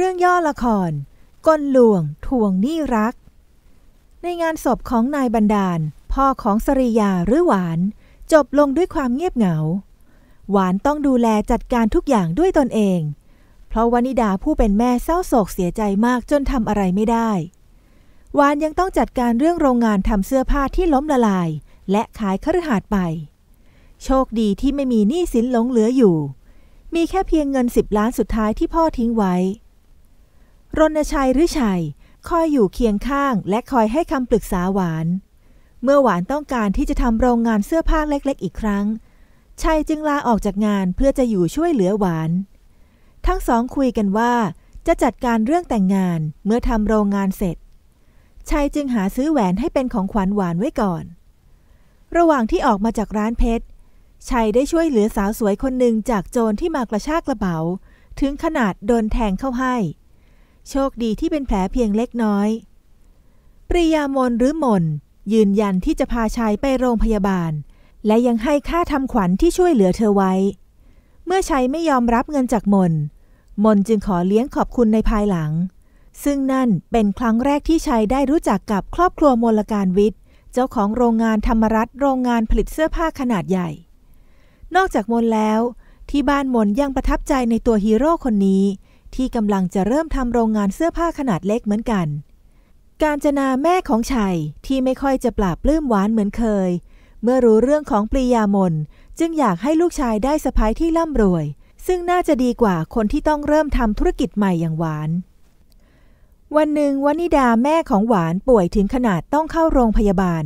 เรื่องย่อละครกลลวงทวงหนี้รัก ในงานศพของนายบรรดาลพ่อของสริยาหรือหวานจบลงด้วยความเงียบเหงา หวานต้องดูแลจัดการทุกอย่างด้วยตนเอง เพราะวานิดาผู้เป็นแม่เศร้าโศกเสียใจมากจนทำอะไรไม่ได้ หวานยังต้องจัดการเรื่องโรงงานทำเสื้อผ้าที่ล้มละลาย และขายคฤหาสน์ไป โชคดีที่ไม่มีหนี้สินหลงเหลืออยู่ มีแค่เพียงเงินสิบล้านสุดท้ายที่พ่อทิ้งไว้รณชัยหรือชัยคอยอยู่เคียงข้างและคอยให้คำปรึกษาหวาน เมื่อหวานต้องการที่จะทำโรงงานเสื้อผ้าเล็กๆ อีกครั้ง ชัยจึงลาออกจากงานเพื่อจะอยู่ช่วยเหลือหวาน ทั้งสองคุยกันว่าจะจัดการเรื่องแต่งงานเมื่อทำโรงงานเสร็จ ชัย จึงหาซื้อแหวนให้เป็นของขวัญหวานไว้ก่อน ระหว่างที่ออกมาจากร้านเพชรชัยได้ช่วยเหลือสาวสวยคนหนึ่งจากโจรที่มากระชากระเป๋า ถึงขนาดโดนแทงเข้าให้โชคดีที่เป็นแผลเพียงเล็กน้อย ปริยามนหรือมนยืนยันที่จะพาชายไปโรงพยาบาล และยังให้ค่าทำขวัญที่ช่วยเหลือเธอไว้ เมื่อชายไม่ยอมรับเงินจากมนมนจึงขอเลี้ยงขอบคุณในภายหลัง ซึ่งนั่นเป็นครั้งแรกที่ชายได้รู้จักกับครอบครัวมลการวิทย์ เจ้าของโรงงานธรรมรัตโรงงานผลิตเสื้อผ้าขนาดใหญ่ นอกจากมนแล้ว ที่บ้านมนยังประทับใจในตัวฮีโร่คนนี้ที่กำลังจะเริ่มทำโรงงานเสื้อผ้าขนาดเล็กเหมือนกัน การจนาแม่ของชัย ที่ไม่ค่อยจะปราบปลื้มหวานเหมือนเคย เมื่อรู้เรื่องของปรียามน จึงอยากให้ลูกชายได้สะพายที่ร่ำรวย ซึ่งน่าจะดีกว่าคนที่ต้องเริ่มทำธุรกิจใหม่อย่างหวาน วันหนึ่งวนิดาแม่ของหวานป่วยถึงขนาดต้องเข้าโรงพยาบาล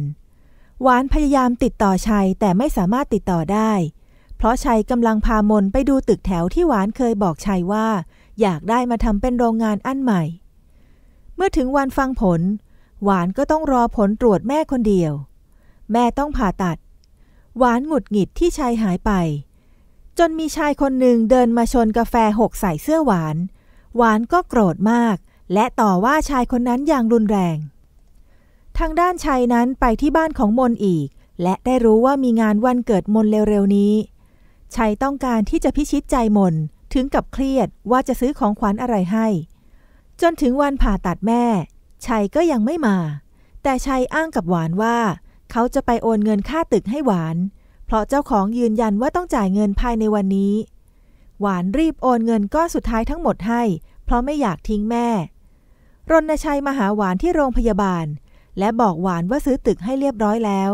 หวานพยายามติดต่อชัยแต่ไม่สามารถติดต่อได้ เพราะชัยกำลังพามนไปดูตึกแถวที่หวานเคยบอกชัยว่าอยากได้มาทำเป็นโรงงานอันใหม่ เมื่อถึงวันฟังผล หวานก็ต้องรอผลตรวจแม่คนเดียว แม่ต้องผ่าตัด หวานหงุดหงิดที่ชายหายไป จนมีชายคนหนึ่งเดินมาชนกาแฟหกใส่เสื้อหวาน หวานก็โกรธมาก และต่อว่าชายคนนั้นอย่างรุนแรง ทางด้านชายนั้นไปที่บ้านของมนอีก และได้รู้ว่ามีงานวันเกิดมนเร็วๆนี้ชายต้องการที่จะพิชิตใจมนถึงกับเครียดว่าจะซื้อของขวัญอะไรให้ จนถึงวันผ่าตัดแม่ ชัยก็ยังไม่มา แต่ชัยอ้างกับหวานว่า เขาจะไปโอนเงินค่าตึกให้หวาน เพราะเจ้าของยืนยันว่าต้องจ่ายเงินภายในวันนี้ หวานรีบโอนเงินก้อนสุดท้ายทั้งหมดให้ เพราะไม่อยากทิ้งแม่ รณชัยมาหาหวานที่โรงพยาบาล และบอกหวานว่าซื้อตึกให้เรียบร้อยแล้ว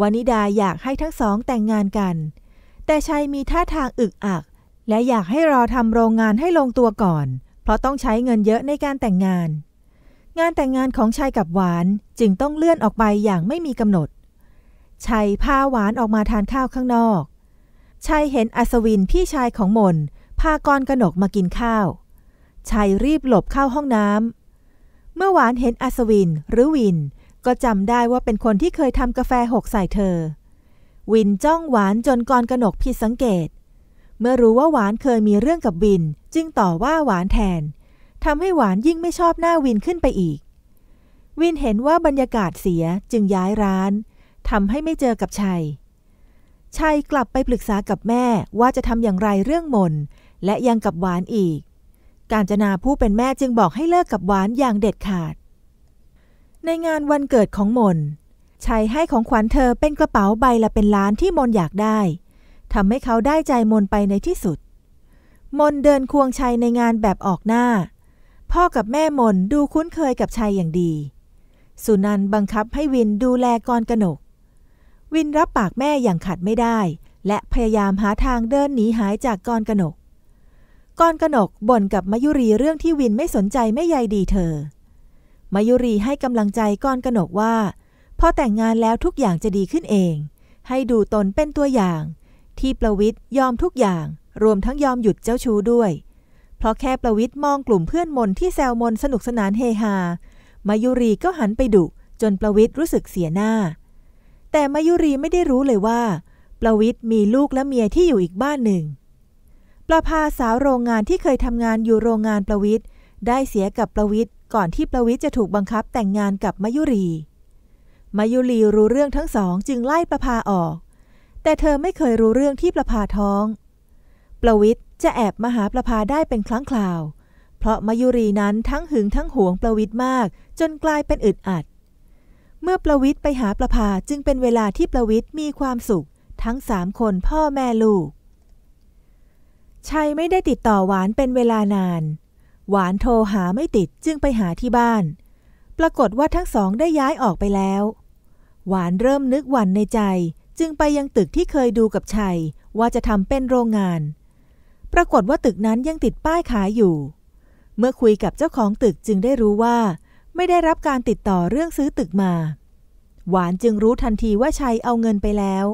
วานิดาอยากให้ทั้งสองแต่งงานกัน แต่ชัยมีท่าทางอึกอักและอยากให้รอทำโรงงานให้ลงตัวก่อน เพราะต้องใช้เงินเยอะในการแต่งงาน งานแต่งงานของชายกับหวานจึงต้องเลื่อนออกไปอย่างไม่มีกำหนด ชัยพาหวานออกมาทานข้าวข้างนอก ชัยเห็นอัศวินพี่ชายของมนพากรกนกมากินข้าว ชัยรีบหลบเข้าห้องน้ำเมื่อหวานเห็นอัศวินหรือวิน ก็จำได้ว่าเป็นคนที่เคยทำกาแฟหกใส่เธอ วินจ้องหวานจนกรกนกผิดสังเกตเมื่อรู้ว่าหวานเคยมีเรื่องกับวิน จึงต่อว่าหวานแทนทำให้หวานยิ่งไม่ชอบหน้าวินขึ้นไปอีก วินเห็นว่าบรรยากาศเสียจึงย้ายร้านทำให้ไม่เจอกับชัยชัยกลับไปปรึกษากับแม่ว่าจะทำอย่างไรเรื่องมนและยังกับหวานอีกการจนาผู้เป็นแม่จึงบอกให้เลิกกับหวานอย่างเด็ดขาด ในงานวันเกิดของมนชัยให้ของขวัญเธอเป็นกระเป๋าใบละเป็นล้านที่มนอยากได้ทำให้เขาได้ใจมนไปในที่สุด มนเดินควงชัยในงานแบบออกหน้า พ่อกับแม่มนดูคุ้นเคยกับชัยอย่างดี สุนันบังคับให้วินดูแลกรกนก วินรับปากแม่อย่างขัดไม่ได้ และพยายามหาทางเดินหนีหายจากกรกนก กรกนกบ่นกับมายุรีเรื่องที่วินไม่สนใจไม่ใยดีเธอ มายุรีให้กำลังใจกรกนกว่าพอแต่งงานแล้วทุกอย่างจะดีขึ้นเอง ให้ดูตนเป็นตัวอย่างที่ประวิทย์ยอมทุกอย่างรวมทั้งยอมหยุดเจ้าชู้ด้วย เพราะแค่ประวิทย์มองกลุ่มเพื่อนมนที่แซวมนสนุกสนานเฮฮามายุรีก็หันไปดุจนประวิทย์รู้สึกเสียหน้า แต่มายุรีไม่ได้รู้เลยว่าประวิทย์มีลูกและเมียที่อยู่อีกบ้านหนึ่ง ประภาสาวโรงงานที่เคยทำงานอยู่โรงงานประวิทย์ได้เสียกับประวิทย์ก่อนที่ประวิทย์จะถูกบังคับแต่งงานกับมายุรีมายุรีรู้เรื่องทั้งสองจึงไล่ประภาออกแต่เธอไม่เคยรู้เรื่องที่ประภาท้อง ประวิทย์จะแอบมาหาประภาได้เป็นครั้งคราว เพราะมายุรีนั้นทั้งหึงทั้งหวงประวิทย์มากจนกลายเป็นอึดอัด เมื่อประวิทย์ไปหาประภาจึงเป็นเวลาที่ประวิทย์มีความสุขทั้งสามคนพ่อแม่ลูก ชัยไม่ได้ติดต่อหวานเป็นเวลานาน หวานโทรหาไม่ติดจึงไปหาที่บ้าน ปรากฏว่าทั้งสองได้ย้ายออกไปแล้ว หวานเริ่มนึกหวันในใจจึงไปยังตึกที่เคยดูกับชัย ว่าจะทำเป็นโรงงาน ปรากฏว่าตึกนั้นยังติดป้ายขายอยู่ เมื่อคุยกับเจ้าของตึกจึงได้รู้ว่าไม่ได้รับการติดต่อเรื่องซื้อตึกมา หวานจึงรู้ทันทีว่าชัยเอาเงินไปแล้ว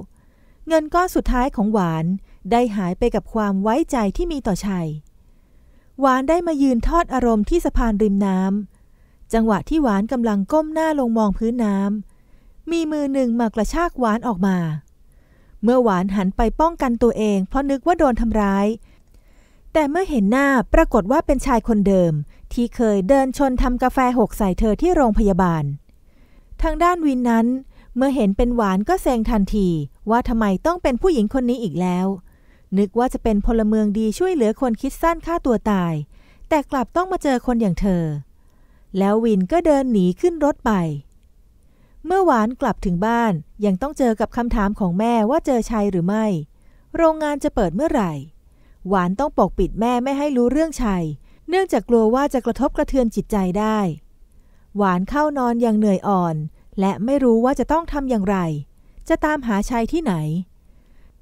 เงินก้อนสุดท้ายของหวานได้หายไปกับความไว้ใจที่มีต่อชัยหวานได้มายืนทอดอารมณ์ที่สะพานริมน้ำจังหวะที่หวานกำลังก้มหน้าลงมองพื้นน้ำมีมือหนึ่งมากระชากหวานออกมา เมื่อหวานหันไปป้องกันตัวเอง เพราะนึกว่าโดนทำร้าย แต่เมื่อเห็นหน้าปรากฏว่าเป็นชายคนเดิม ที่เคยเดินชนทำกาแฟหกใส่เธอที่โรงพยาบาล ทางด้านวินนั้น เมื่อเห็นเป็นหวานก็เซงทันทีว่าทำไมต้องเป็นผู้หญิงคนนี้อีกแล้ว นึกว่าจะเป็นพลเมืองดีช่วยเหลือคนคิดสั้นฆ่าตัวตาย แต่กลับต้องมาเจอคนอย่างเธอ แล้ววินก็เดินหนีขึ้นรถไปเมื่อหวานกลับถึงบ้าน ยังต้องเจอกับคำถามของแม่ว่าเจอชัยหรือไม่ โรงงานจะเปิดเมื่อไหร่ หวานต้องปกปิดแม่ไม่ให้รู้เรื่องชัย เนื่องจากกลัวว่าจะกระทบกระเทือนจิตใจได้ หวานเข้านอนอย่างเหนื่อยอ่อน และไม่รู้ว่าจะต้องทำอย่างไร จะตามหาชัยที่ไหน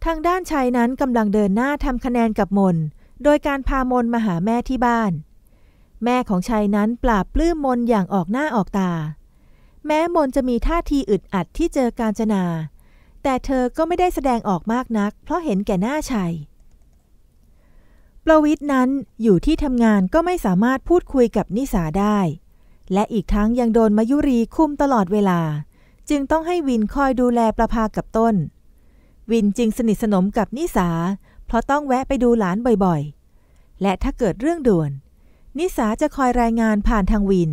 ทางด้านชัยนั้นกำลังเดินหน้าทำคะแนนกับมน โดยการพามนมาหาแม่ที่บ้าน แม่ของชัยนั้นปราบปลื้มมนอย่างออกหน้าออกตาแม้มนจะมีท่าทีอึดอัดที่เจอการจนา แต่เธอก็ไม่ได้แสดงออกมากนัก เพราะเห็นแก่หน้าชัย ประวิทย์นั้นอยู่ที่ทำงานก็ไม่สามารถพูดคุยกับนิสาได้ และอีกทั้งยังโดนมายุรีคุมตลอดเวลา จึงต้องให้วินคอยดูแลประภากับต้น วินจึงสนิทสนมกับนิสา เพราะต้องแวะไปดูหลานบ่อยๆ และถ้าเกิดเรื่องด่วน นิสาจะคอยรายงานผ่านทางวิน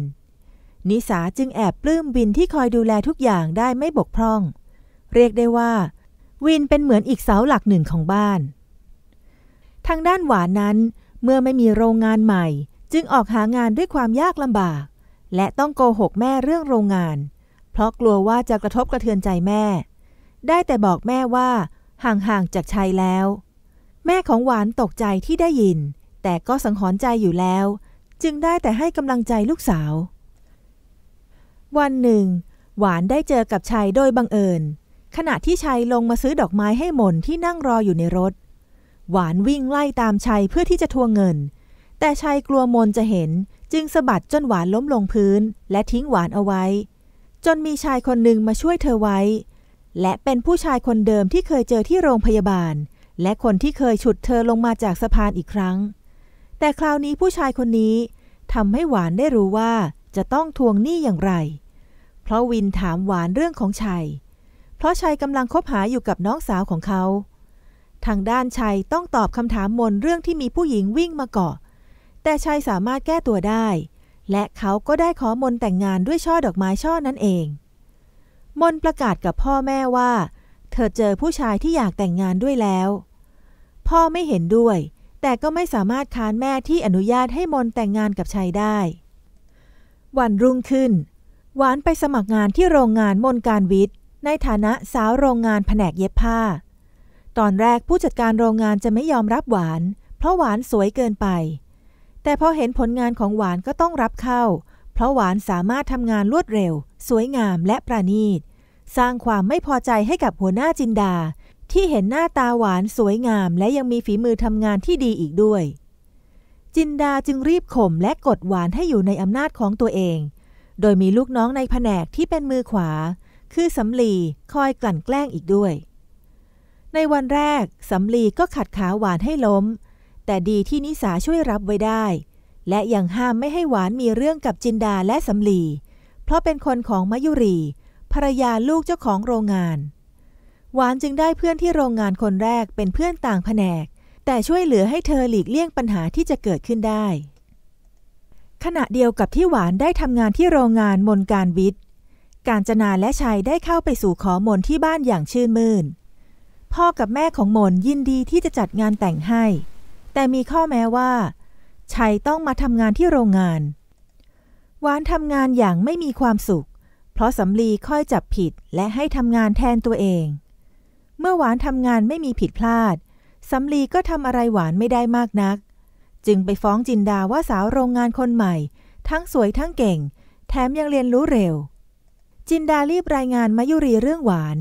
นิสาจึงแอบปลื้มวินที่คอยดูแลทุกอย่างได้ไม่บกพร่อง เรียกได้ว่า วินเป็นเหมือนอีกเสาหลักหนึ่งของบ้าน ทางด้านหวานนั้น เมื่อไม่มีโรงงานใหม่ จึงออกหางานด้วยความยากลำบาก และต้องโกหกแม่เรื่องโรงงาน เพราะกลัวว่าจะกระทบกระเทือนใจแม่ ได้แต่บอกแม่ว่า ห่าง ๆจากชายแล้ว แม่ของหวานตกใจที่ได้ยิน แต่ก็สังหรณ์ใจอยู่แล้ว จึงได้แต่ให้กำลังใจลูกสาววันหนึ่ง หวานได้เจอกับชัยโดยบังเอิญขณะที่ชัยลงมาซื้อดอกไม้ให้หมนที่นั่งรออยู่ในรถ หวานวิ่งไล่ตามชัยเพื่อที่จะทวงเงิน แต่ชัยกลัวมนจะเห็นจึงสะบัดจนหวานล้มลงพื้น และทิ้งหวานเอาไว้ จนมีชายคนหนึ่งมาช่วยเธอไว้ และเป็นผู้ชายคนเดิมที่เคยเจอที่โรงพยาบาล และคนที่เคยฉุดเธอลงมาจากสะพานอีกครั้ง แต่คราวนี้ผู้ชายคนนี้ทำให้หวานได้รู้ว่าจะต้องทวงหนี้อย่างไรเพราะวินถามหวานเรื่องของชัย เพราะชัยกำลังคบหาอยู่กับน้องสาวของเขา ทางด้านชัยต้องตอบคำถามมนเรื่องที่มีผู้หญิงวิ่งมาเกาะ แต่ชัยสามารถแก้ตัวได้ และเขาก็ได้ขอมนแต่งงานด้วยช่อดอกไม้ช่อนั่นเอง มนประกาศกับพ่อแม่ว่า เธอเจอผู้ชายที่อยากแต่งงานด้วยแล้ว พ่อไม่เห็นด้วย แต่ก็ไม่สามารถค้านแม่ที่อนุญาตให้มนแต่งงานกับชัยได้ วันรุ่งขึ้นหวานไปสมัครงานที่โรงงานมนการวิทย์ในฐานะสาวโรงงานแผนกเย็บผ้า ตอนแรกผู้จัดการโรงงานจะไม่ยอมรับหวาน เพราะหวานสวยเกินไป แต่พอเห็นผลงานของหวานก็ต้องรับเข้า เพราะหวานสามารถทำงานรวดเร็ว สวยงามและประณีต สร้างความไม่พอใจให้กับหัวหน้าจินดา ที่เห็นหน้าตาหวานสวยงาม และยังมีฝีมือทำงานที่ดีอีกด้วย จินดาจึงรีบข่มและกดหวานให้อยู่ในอำนาจของตัวเองโดยมีลูกน้องในแผนกที่เป็นมือขวา คือสำลีคอยกลั่นแกล้งอีกด้วย ในวันแรกสำลีก็ขัดขาหวานให้ล้ม แต่ดีที่นิสาช่วยรับไว้ได้ และยังห้ามไม่ให้หวานมีเรื่องกับจินดาและสำลีเพราะเป็นคนของมายุรีภรรยาลูกเจ้าของโรงงาน หวานจึงได้เพื่อนที่โรงงานคนแรกเป็นเพื่อนต่างแผนก แต่ช่วยเหลือให้เธอหลีกเลี่ยงปัญหาที่จะเกิดขึ้นได้ขณะเดียวกับที่หวานได้ทำงานที่โรงงานมนการวิทย์ การจนาและชัยได้เข้าไปสู่ขอมนที่บ้านอย่างชื่นมื่น พ่อกับแม่ของมนยินดีที่จะจัดงานแต่งให้ แต่มีข้อแม้ว่า ชัยต้องมาทำงานที่โรงงาน หวานทำงานอย่างไม่มีความสุข เพราะสำลีค่อยจับผิดและให้ทำงานแทนตัวเอง เมื่อหวานทำงานไม่มีผิดพลาดสำลีก็ทำอะไรหวานไม่ได้มากนักจึงไปฟ้องจินดาว่าสาวโรงงานคนใหม่ ทั้งสวยทั้งเก่ง แถมยังเรียนรู้เร็ว จินดารีบรายงานมายุรีเรื่องหวาน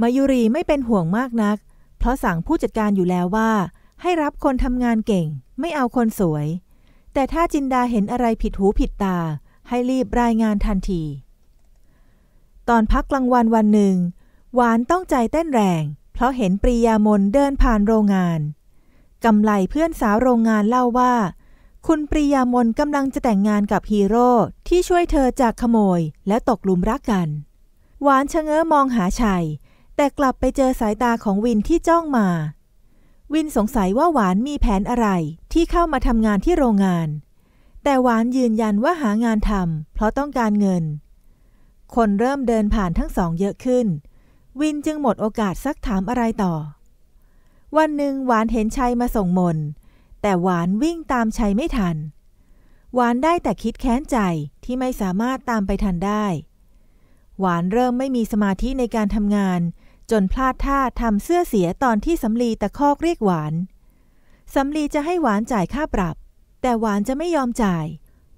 มายุรีไม่เป็นห่วงมากนัก เพราะสั่งผู้จัดการอยู่แล้วว่า ให้รับคนทำงานเก่ง ไม่เอาคนสวย แต่ถ้าจินดาเห็นอะไรผิดหูผิดตา ให้รีบรายงานทันที ตอนพักกลางวันวันหนึ่ง หวานต้องใจเต้นแรง เพราะเห็นปริยามนเดินผ่านโรงงานกำไลเพื่อนสาวโรงงานเล่าว่า คุณปริยามนกำลังจะแต่งงานกับฮีโร่ที่ช่วยเธอจากขโมยและตกลุมรักกัน หวานชะเง้อมองหาชัยแต่กลับไปเจอสายตาของวินที่จ้องมา วินสงสัยว่าหวานมีแผนอะไรที่เข้ามาทำงานที่โรงงาน แต่หวานยืนยันว่าหางานทำเพราะต้องการเงิน คนเริ่มเดินผ่านทั้งสองเยอะขึ้น วินจึงหมดโอกาสซักถามอะไรต่อวันหนึ่ง หวานเห็นชัยมาส่งมน แต่หวานวิ่งตามชัยไม่ทัน หวานได้แต่คิดแค้นใจที่ไม่สามารถตามไปทันได้ หวานเริ่มไม่มีสมาธิในการทำงาน จนพลาดท่าทำเสื้อเสียตอนที่สำลีตะคอกเรียกหวานสำลีจะให้หวานจ่ายค่าปรับ แต่หวานจะไม่ยอมจ่าย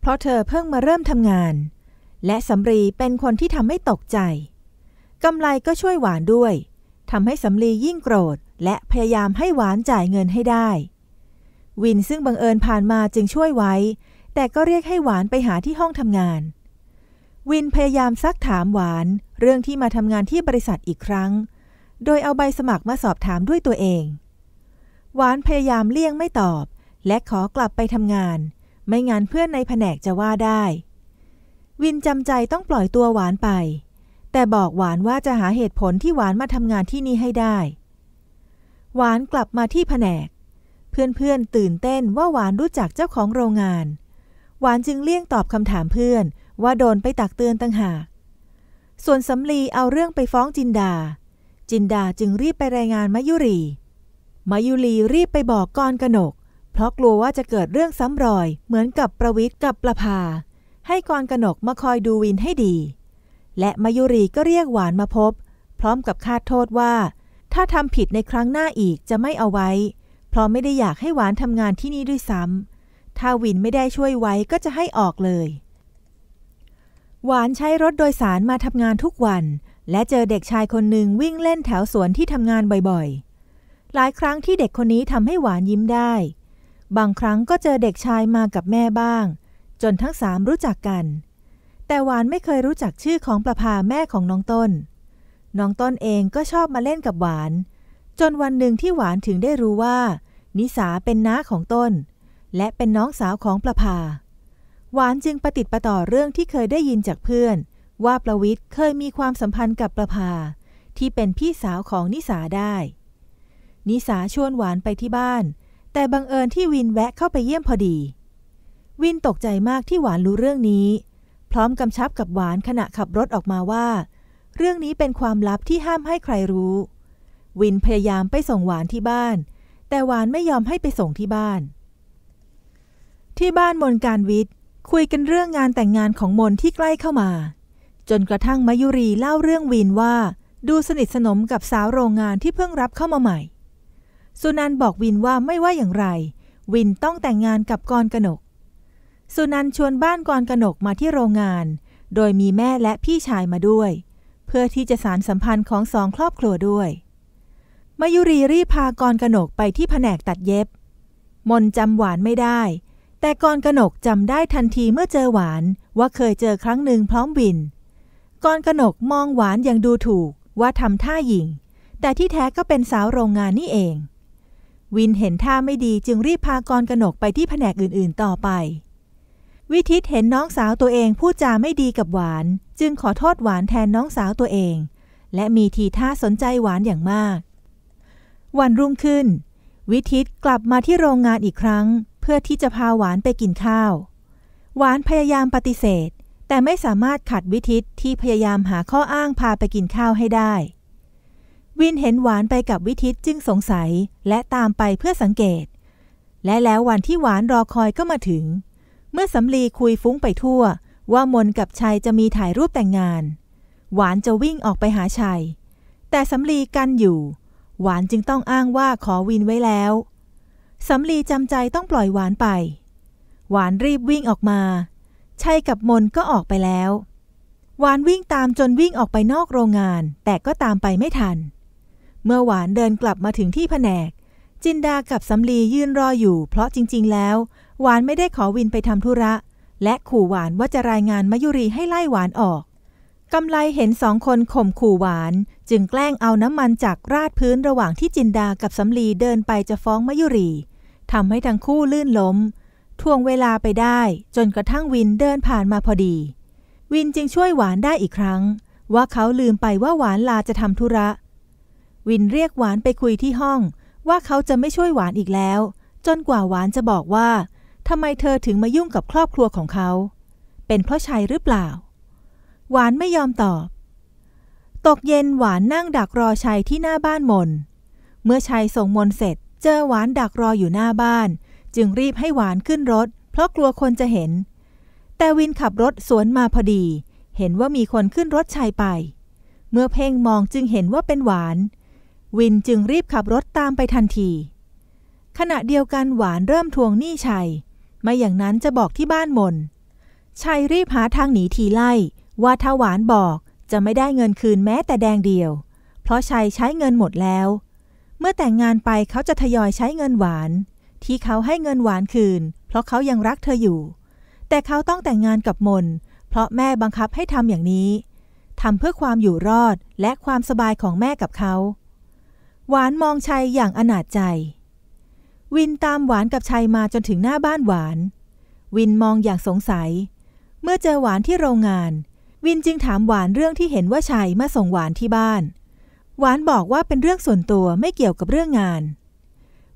เพราะเธอเพิ่งมาเริ่มทำงาน และสำลีเป็นคนที่ทำให้ตกใจกำไรก็ช่วยหวานด้วยทำให้สำลียิ่งโกรธและพยายามให้หวานจ่ายเงินให้ได้ วินซึ่งบังเอิญผ่านมาจึงช่วยไว้ แต่ก็เรียกให้หวานไปหาที่ห้องทำงาน วินพยายามซักถามหวาน เรื่องที่มาทำงานที่บริษัทอีกครั้ง โดยเอาใบสมัครมาสอบถามด้วยตัวเอง หวานพยายามเลี่ยงไม่ตอบ และขอกลับไปทำงาน ไม่งานเพื่อนในแผนกจะว่าได้ วินจำใจต้องปล่อยตัวหวานไป แต่บอกหวานว่าจะหาเหตุผลที่หวานมาทำงานที่นี่ให้ได้หวานกลับมาที่แผนก เพื่อน ๆ ตื่นเต้นว่าหวานรู้จักเจ้าของโรงงาน หวานจึงเลี่ยงตอบคำถามเพื่อน ว่าโดนไปตักเตือนต่างหากส่วนสำลี เอาเรื่องไปฟ้องจินดา จินดาจึงรีบไปรายงานมายุรีมายุรีรีบไปบอกกอนกนก เพราะกลัวว่าจะเกิดเรื่องซ้ำรอย เหมือนกับประวิทย์กับประภา ให้กอนกนกมาคอยดูวินให้ดี และมายุรีก็เรียกหวานมาพบ พร้อมกับคาดโทษว่าถ้าทำผิดในครั้งหน้าอีกจะไม่เอาไว้ เพราะไม่ได้อยากให้หวาน ทำงานที่นี่ด้วยซ้ำ ถ้าวินไม่ได้ช่วยไว้ก็จะให้ออกเลย หวานใช้รถโดยสารมาทำงานทุกวัน และเจอเด็กชายคนหนึ่งวิ่งเล่นแถวสวนที่ทำงานบ่อยๆ หลายครั้งที่เด็กคนนี้ทำให้หวานยิ้มได้ บางครั้งก็เจอเด็กชายมากับแม่บ้าง จนทั้งสามรู้จักกัน แต่หวานไม่เคยรู้จักชื่อของประภาแม่ของน้องต้นน้องต้นเองก็ชอบมาเล่นกับหวาน จนวันหนึ่งที่หวานถึงได้รู้ว่า นิสาเป็นน้าของต้น และเป็นน้องสาวของประภา หวานจึงปฏิติประต่อเรื่องที่เคยได้ยินจากเพื่อน ว่าประวิทย์เคยมีความสัมพันธ์กับประภา ที่เป็นพี่สาวของนิสาได้ นิสาชวนหวานไปที่บ้าน แต่บังเอิญที่วินแวะเข้าไปเยี่ยมพอดี วินตกใจมากที่หวานรู้เรื่องนี้ พร้อมกำชับกับหวานขณะขับรถออกมาว่าเรื่องนี้เป็นความลับที่ห้ามให้ใครรู้ วินพยายามไปส่งหวานที่บ้าน แต่หวานไม่ยอมให้ไปส่งที่บ้าน ที่บ้านมนการวิทย์คุยกันเรื่องงานแต่งงานของมนที่ใกล้เข้ามา จนกระทั่งมายุรีเล่าเรื่องวินว่าดูสนิทสนมกับสาวโรงงานที่เพิ่งรับเข้ามาใหม่ สุนันบอกวินว่าไม่ว่าอย่างไร วินต้องแต่งงานกับกรกนก สุนันชวนบ้านกรกนกมาที่โรงงาน โดยมีแม่และพี่ชายมาด้วยพื่อที่จะสารสัมพันธ์ของสองครอบครัวด้วยมายุรีรีพากรกนกไปที่แผนกตัดเย็บ มนจำหวานไม่ได้ แต่กรกนกจำได้ทันทีเมื่อเจอหวาน ว่าเคยเจอครั้งหนึ่งพร้อมวินกรกนกมองหวานอย่างดูถูก ว่าทำท่าหญิง แต่ที่แท้ก็เป็นสาวโรงงานนี่เอง วินเห็นท่าไม่ดีจึงรีบพากรกนกไปที่แผนกอื่นๆต่อไป วิทิตเห็นน้องสาวตัวเองพูดจาไม่ดีกับหวานจึงขอโทษหวานแทนน้องสาวตัวเอง และมีทีท่าสนใจหวานอย่างมาก วันรุ่งขึ้น วิทิตกลับมาที่โรงงานอีกครั้ง เพื่อที่จะพาหวานไปกินข้าว หวานพยายามปฏิเสธ แต่ไม่สามารถขัดวิทิตที่พยายามหาข้ออ้างพาไปกินข้าวให้ได้ วินเห็นหวานไปกับวิทิตจึงสงสัยและตามไปเพื่อสังเกต และแล้ววันที่หวานรอคอยก็มาถึง เมื่อสำลีคุยฟุ้งไปทั่วว่ามนกับชัยจะมีถ่ายรูปแต่งงาน หวานจะวิ่งออกไปหาชัย แต่สำลีกันอยู่ หวานจึงต้องอ้างว่าขอวินไว้แล้วสำลีจำใจต้องปล่อยหวานไป หวานรีบวิ่งออกมาชัยกับมนก็ออกไปแล้ว หวานวิ่งตามจนวิ่งออกไปนอกโรงงาน แต่ก็ตามไปไม่ทัน เมื่อหวานเดินกลับมาถึงที่แผนก จินดากับสำลียืนรออยู่เพราะจริง ๆแล้วหวานไม่ได้ขอวินไปทำธุระเและขู่หวานว่าจะรายงานมายุรีให้ไล่หวานออกกำไลเห็นสองคนข่มขู่หวาน จึงแกล้งเอาน้ำมันจากราดพื้นระหว่างที่จินดากับสำลีเดินไปจะฟ้องมายุรีทำให้ทั้งคู่ลื่นล้มทวงเวลาไปได้ จนกระทั่งวินเดินผ่านมาพอดี วินจึงช่วยหวานได้อีกครั้ง ว่าเขาลืมไปว่าหวานลาจะทำธุระ วินเรียกหวานไปคุยที่ห้อง ว่าเขาจะไม่ช่วยหวานอีกแล้ว จนกว่าหวานจะบอกว่าทำไมเธอถึงมายุ่งกับครอบครัวของเขา เป็นเพราะชัยหรือเปล่า หวานไม่ยอมตอบ ตกเย็นหวานนั่งดักรอชัยที่หน้าบ้านมน เมื่อชัยส่งมนเสร็จ เจอหวานดักรออยู่หน้าบ้าน จึงรีบให้หวานขึ้นรถ เพราะกลัวคนจะเห็น แต่วินขับรถสวนมาพอดี เห็นว่ามีคนขึ้นรถชัยไป เมื่อเพ่งมองจึงเห็นว่าเป็นหวาน วินจึงรีบขับรถตามไปทันที ขณะเดียวกันหวานเริ่มทวงหนี้ชัยไม่อย่างนั้นจะบอกที่บ้านมนชัยรีบหาทางหนีทีไล่ ว่าถ้าหวานบอกจะไม่ได้เงินคืนแม้แต่แดงเดียว เพราะชัยใช้เงินหมดแล้ว เมื่อแต่งงานไปเขาจะทยอยใช้เงินหวาน ที่เขาให้เงินหวานคืน เพราะเขายังรักเธออยู่ แต่เขาต้องแต่งงานกับมนเพราะแม่บังคับให้ทำอย่างนี้ทำเพื่อความอยู่รอดและความสบายของแม่กับเขา หวานมองชัยอย่างอนาจใจวินตามหวานกับชัยมาจนถึงหน้าบ้านหวาน วินมองอย่างสงสัย เมื่อเจอหวานที่โรงงาน วินจึงถามหวานเรื่องที่เห็นว่าชัยมาส่งหวานที่บ้าน หวานบอกว่าเป็นเรื่องส่วนตัวไม่เกี่ยวกับเรื่องงาน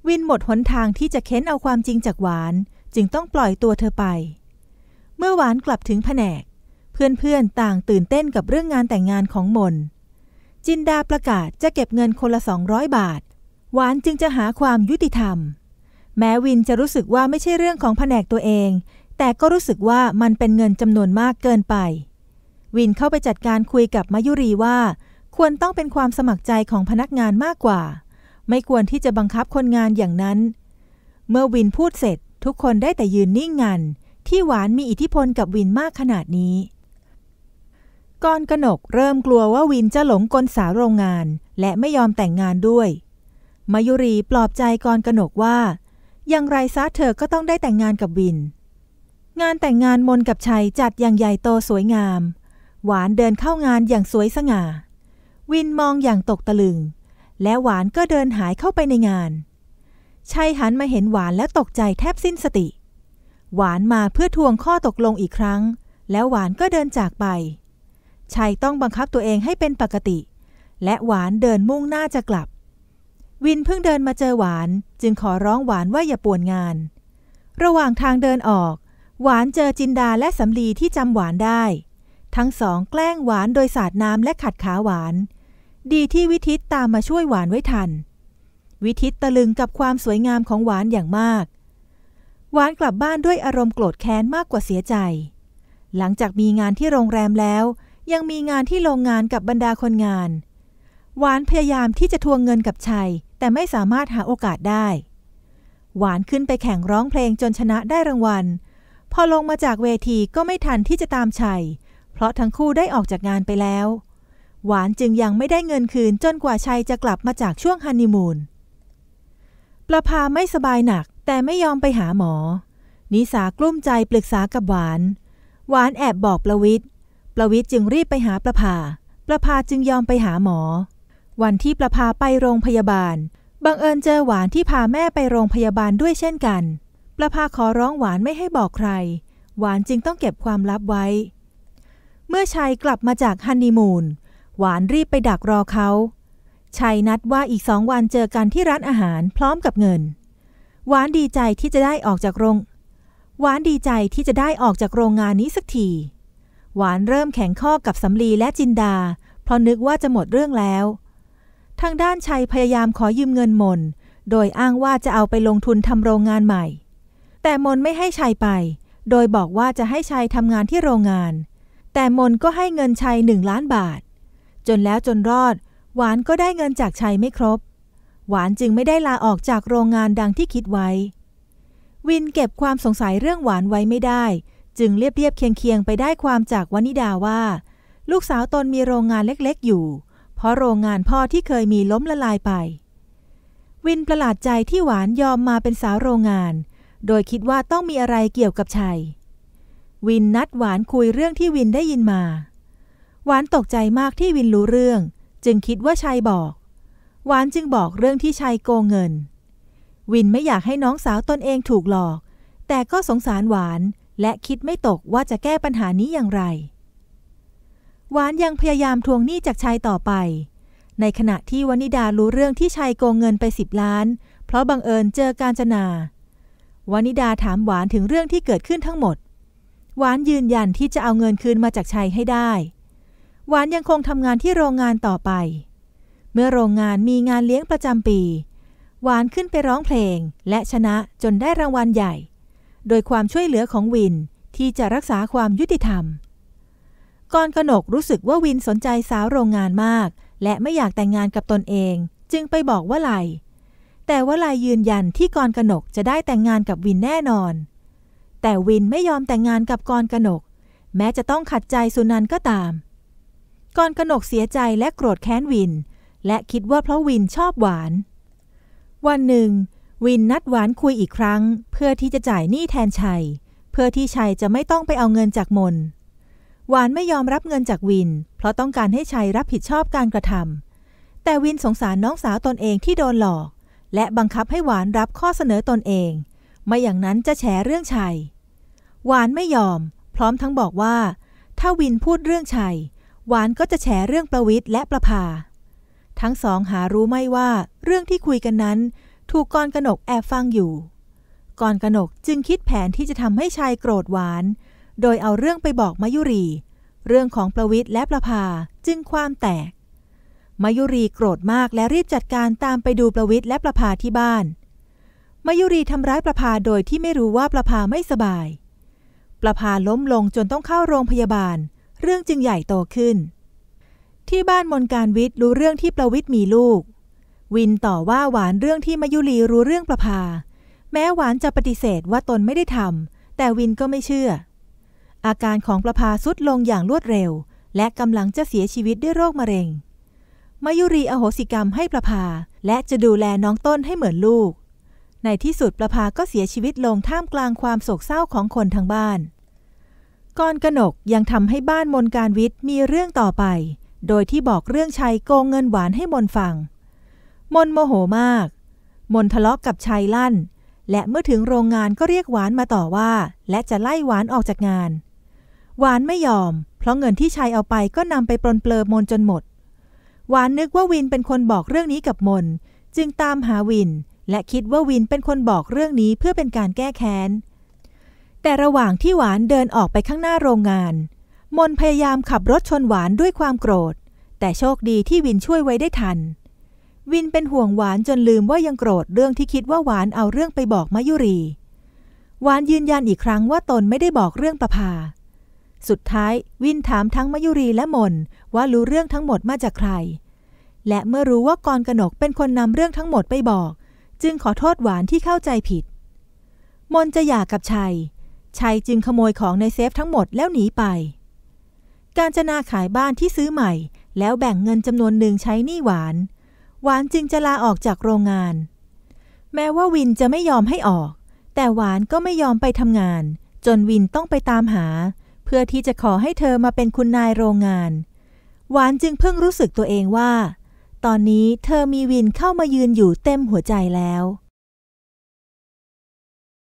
วินหมดหนทางที่จะเค้นเอาความจริงจากหวาน จึงต้องปล่อยตัวเธอไป เมื่อหวานกลับถึงแผนก เพื่อนๆต่างตื่นเต้นกับเรื่องงานแต่งงานของมน จินดาประกาศจะเก็บเงินคนละ 200 บาท หวานจึงจะหาความยุติธรรมแม้วินจะรู้สึกว่าไม่ใช่เรื่องของแผนกตัวเอง แต่ก็รู้สึกว่ามันเป็นเงินจำนวนมากเกินไป วินเข้าไปจัดการคุยกับมายุรีว่า ควรต้องเป็นความสมัครใจของพนักงานมากกว่า ไม่ควรที่จะบังคับคนงานอย่างนั้น เมื่อวินพูดเสร็จ ทุกคนได้แต่ยืนนิ่งงันที่หวานมีอิทธิพลกับวินมากขนาดนี้ กอนกนก เริ่มกลัวว่าวินจะหลงกลสาวโรงงาน และไม่ยอมแต่งงานด้วย มายุรีปลอบใจกอนกนกว่าอย่างไรซะเธอก็ต้องได้แต่งงานกับวิน งานแต่งงานมนกับชัยจัดอย่างใหญ่โตสวยงาม หวานเดินเข้างานอย่างสวยสง่าวินมองอย่างตกตะลึง และหวานก็เดินหายเข้าไปในงาน ชัยหันมาเห็นหวานแล้วตกใจแทบสิ้นสติ หวานมาเพื่อทวงข้อตกลงอีกครั้ง แล้วหวานก็เดินจากไป ชัยต้องบังคับตัวเองให้เป็นปกติ และหวานเดินมุ่งหน้าจะกลับวินเพิ่งเดินมาเจอหวาน จึงขอร้องหวานว่าอย่าป่วนงาน ระหว่างทางเดินออก หวานเจอจินดาและสำลีที่จำหวานได้ ทั้งสอง แกล้งหวานโดยสาดน้ำ และขัดขาหวาน ดีที่วิทิต ตามมาช่วยหวานไว้ทัน วิทิตตะลึงกับความสวยงามของหวานอย่างมาก หวานกลับบ้านด้วยอารมณ์โกรธแค้นมากกว่าเสียใจ หลังจากมีงานที่โรงแรมแล้ว ยังมีงานที่โรงงานกับบรรดาคนงาน หวานพยายามที่จะทวงเงินกับชัยแต่ไม่สามารถหาโอกาสได้ หวานขึ้นไปแข่งร้องเพลงจนชนะได้รางวัล พอลงมาจากเวทีก็ไม่ทันที่จะตามชัย เพราะทั้งคู่ได้ออกจากงานไปแล้ว หวานจึงยังไม่ได้เงินคืนจนกว่าชัยจะกลับมาจากช่วงฮันนีมูนประภาไม่สบายหนัก แต่ไม่ยอมไปหาหมอ นิสากลุ้มใจปรึกษากับหวานหวานแอบบอกประวิทย์ประวิทย์จึงรีบไปหาประภา ประภาจึงยอมไปหาหมอวันที่ประพาไปโรงพยาบาล บังเอิญเจอหวานที่พาแม่ไปโรงพยาบาลด้วยเช่นกัน ประพาขอร้องหวานไม่ให้บอกใคร หวานจึงต้องเก็บความลับไว้ เมื่อชายกลับมาจากฮันนีมูน หวานรีบไปดักรอเขา ชายนัดว่าอีกสองวันเจอกันที่ร้านอาหารพร้อมกับเงิน หวานดีใจที่จะได้ออกจากโรง หวานดีใจที่จะได้ออกจากโรงงานนี้สักที หวานเริ่มแข็งข้อกับสำลีและจินดา เพราะนึกว่าจะหมดเรื่องแล้วทางด้านชัยพยายามขอยืมเงินมน โดยอ้างว่าจะเอาไปลงทุนทำโรงงานใหม่ แต่มนไม่ให้ชัยไป โดยบอกว่าจะให้ชัยทำงานที่โรงงาน แต่มนก็ให้เงินชัยหนึ่งล้านบาท จนแล้วจนรอด หวานก็ได้เงินจากชัยไม่ครบ หวานจึงไม่ได้ลาออกจากโรงงานดังที่คิดไว้ วินเก็บความสงสัยเรื่องหวานไว้ไม่ได้ จึงเรียบเรียบเคียงเคียงไปได้ความจากวนิดาว่า ลูกสาวตนมีโรงงานเล็กๆอยู่เพราะโรงงานพ่อที่เคยมีล้มละลายไป วินประหลาดใจที่หวานยอมมาเป็นสาวโรงงาน โดยคิดว่าต้องมีอะไรเกี่ยวกับชัย วินนัดหวานคุยเรื่องที่วินได้ยินมา หวานตกใจมากที่วินรู้เรื่อง จึงคิดว่าชัยบอก หวานจึงบอกเรื่องที่ชัยโกงเงิน วินไม่อยากให้น้องสาวตนเองถูกหลอก แต่ก็สงสารหวานและคิดไม่ตกว่าจะแก้ปัญหานี้อย่างไรหวานยังพยายามทวงหนี้จากชายต่อไป ในขณะที่วนิดารู้เรื่องที่ชายโกงเงินไปสิบล้าน เพราะบังเอิญเจอการจนา วนิดาถามหวานถึงเรื่องที่เกิดขึ้นทั้งหมด หวานยืนยันที่จะเอาเงินคืนมาจากชายให้ได้ หวานยังคงทำงานที่โรงงานต่อไป เมื่อโรงงานมีงานเลี้ยงประจำปี หวานขึ้นไปร้องเพลง และชนะจนได้รางวัลใหญ่ โดยความช่วยเหลือของวินที่จะรักษาความยุติธรรมกรกนกรู้สึกว่าวินสนใจสาวโรงงานมาก และไม่อยากแต่งงานกับตนเอง จึงไปบอกว่าไลแต่ว่าไลยืนยันที่กรกนกจะได้แต่งงานกับวินแน่นอน แต่วินไม่ยอมแต่งงานกับกรกนก แม้จะต้องขัดใจสุนันก็ตามกรกนกเสียใจและโกรธแค้นวิน และคิดว่าเพราะวินชอบหวาน วันหนึ่งวินนัดหวานคุยอีกครั้ง เพื่อที่จะจ่ายหนี้แทนชัยเพื่อที่ชัยจะไม่ต้องไปเอาเงินจากมนหวานไม่ยอมรับเงินจากวิน เพราะต้องการให้ชัยรับผิดชอบการกระทำแต่วินสงสารน้องสาวตนเองที่โดนหลอก และบังคับให้หวานรับข้อเสนอตนเอง ไม่อย่างนั้นจะแฉเรื่องชัยหวานไม่ยอม พร้อมทั้งบอกว่า ถ้าวินพูดเรื่องชัยหวานก็จะแฉเรื่องประวิทย์และประภา ทั้งสอง หารู้ไม่ว่า เรื่องที่คุยกันนั้น ถูกกรกนกแอบฟังอยู่กรกนกจึงคิดแผนที่จะทำให้ชายโกรธหวานโดยเอาเรื่องไปบอกมายุรี เรื่องของประวิทย์และประภาจึงความแตก มายุรีโกรธมากและรีบจัดการตามไปดูประวิทย์และประภาที่บ้าน มายุรีทำร้ายประภาโดยที่ไม่รู้ว่าประภาไม่สบาย ประภาล้มลงจนต้องเข้าโรงพยาบาล เรื่องจึงใหญ่โตขึ้น ที่บ้านมนการวิทย์รู้เรื่องที่ประวิทย์มีลูก วินต่อว่าหวานเรื่องที่มายุรีรู้เรื่องประภา แม้หวานจะปฏิเสธว่าตนไม่ได้ทำแต่วินก็ไม่เชื่ออาการของประภาสุดลงอย่างรวดเร็ว และกำลังจะเสียชีวิตด้วยโรคมะเร็งมายุรีอโหสิกรรมให้ประภาและจะดูแลน้องต้นให้เหมือนลูก ในที่สุดประภาก็เสียชีวิตลงท่ามกลางความโศกเศร้าของคนทั้งบ้านกอรกนกยังทำให้บ้านมนการวิทย์มีเรื่องต่อไป โดยที่บอกเรื่องชัยโกงเงินหวานให้มนฟัง มนโมโหมาก มนทะเลาะกับชัยลั่น และเมื่อถึงโรงงานก็เรียกหวานมาต่อว่า และจะไล่หวานออกจากงานหวานไม่ยอม เพราะเงินที่ชายเอาไปก็นำไปปลนเปลือมนจนหมด หวานนึกว่าวินเป็นคนบอกเรื่องนี้กับมนจึงตามหาวิน และคิดว่าวินเป็นคนบอกเรื่องนี้เพื่อเป็นการแก้แค้น แต่ระหว่างที่หวานเดินออกไปข้างหน้าโรงงาน มนพยายามขับรถชนหวานด้วยความโกรธ แต่โชคดีที่วินช่วยไว้ได้ทัน วินเป็นห่วงหวานจนลืมว่ายังโกรธเรื่องที่คิดว่าหวานเอาเรื่องไปบอกมายุรี หวานยืนยันอีกครั้งว่าตนไม่ได้บอกเรื่องประภาสุดท้ายวินถามทั้งมยุรีและมนว่ารู้เรื่องทั้งหมดมาจากใคร และเมื่อรู้ว่ากรกนกเป็นคนนำเรื่องทั้งหมดไปบอก จึงขอโทษหวานที่เข้าใจผิด มนจะหย่ากับชัย ชัยจึงขโมยของในเซฟทั้งหมดแล้วหนีไป การจนาขายบ้านที่ซื้อใหม่ แล้วแบ่งเงินจำนวนหนึ่งใช้หนี้หวาน หวานจึงจะลาออกจากโรงงาน แม้ว่าวินจะไม่ยอมให้ออก แต่หวานก็ไม่ยอมไปทำงาน จนวินต้องไปตามหาเพื่อที่จะขอให้เธอมาเป็นคุณนายโรงงาน หวานจึงเพิ่งรู้สึกตัวเองว่า ตอนนี้เธอมีวินเข้ามายืนอยู่เต็มหัวใจแล้ว